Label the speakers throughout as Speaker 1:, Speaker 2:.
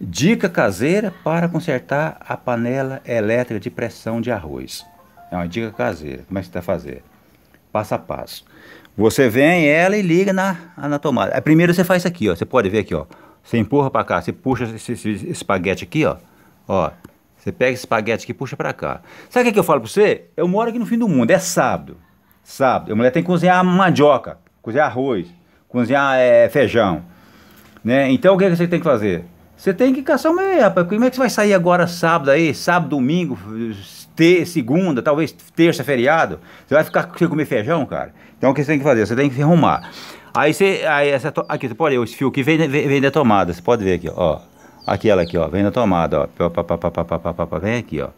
Speaker 1: Dica caseira para consertar a panela elétrica de pressão de arroz. É uma dica caseira. Como é que você está fazer? Passo a passo. Você vem ela e liga na, na tomada. É, primeiro você faz isso aqui, ó. Você pode ver aqui, ó. Você empurra para cá, você puxa esse, esse espaguete aqui, ó. Ó. Você pega esse espaguete aqui e puxa para cá. Sabe o que, é que eu falo para você? Eu moro aqui no fim do mundo, é sábado. Sábado. A mulher tem que cozinhar mandioca, cozinhar arroz, cozinhar é, feijão. Né? Então o que, é que você tem que fazer? Você tem que caçar uma meia, eh, rapaz. Como é que você vai sair agora sábado aí, sábado, domingo, ter, segunda, talvez terça, feriado? Você vai ficar sem comer feijão, cara? Então o que você tem que fazer? Você tem que se arrumar. Aí você. Aí essa, aqui, você pode ver, esse fio aqui vem, vem, vem da tomada. Você pode ver aqui, ó. Aquela aqui, ó. Vem da tomada, ó. vem aqui, ó.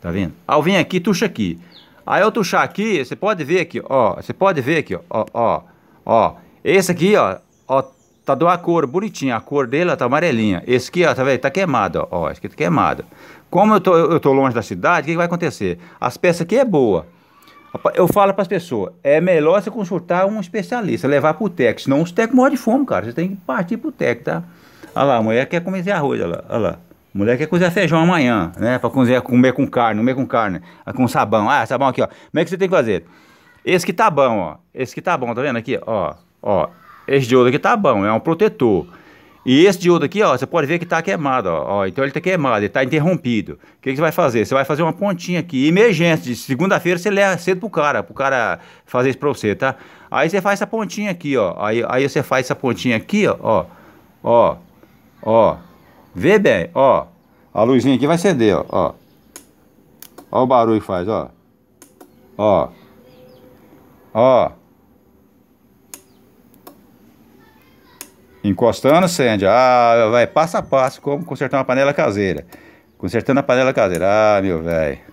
Speaker 1: Tá vendo? Ao vir aqui, tuxa aqui. Aí eu tuxar aqui, você pode ver aqui, ó. Você pode ver aqui, ó, ó, ó. Esse aqui, ó, ó, tá do a cor bonitinha, a cor dela tá amarelinha. Esse aqui, ó, tá vendo? Tá queimado, ó, esse aqui tá queimado. Como eu tô, eu tô longe da cidade, o que, que vai acontecer? As peças aqui é boa. Eu falo para as pessoas, é melhor você consultar um especialista, levar para o senão os TEC morrem de fome, cara. Você tem que partir para o tá? Olha lá, a mulher quer comer arroz, olha lá, olha lá. A mulher quer cozinhar feijão amanhã, né? Para cozinhar, comer com carne, comer com carne, ah, com sabão. Ah, sabão aqui, ó. Como é que você tem que fazer? Esse que tá bom, ó. Esse que tá bom, tá vendo aqui? Ó, ó. Esse diodo aqui tá bom, é um protetor. E esse diodo aqui, ó, você pode ver que tá queimado, ó, Então ele tá queimado, ele tá interrompido. O que, que, você vai fazer? Você vai fazer uma pontinha aqui, emergência, de segunda-feira você leva cedo pro cara, pro cara fazer isso para você, tá? Aí você faz essa pontinha aqui, ó. Aí, aí você faz essa pontinha aqui, ó, ó, ó,
Speaker 2: ó. Vê bem, ó. A luzinha aqui vai acender, ó, ó. Ó o barulho que faz, ó. Ó. Ó. Encostando, acende. Ah,
Speaker 1: vai passo a passo como consertar uma panela caseira. Consertando a panela caseira. Ah, meu velho.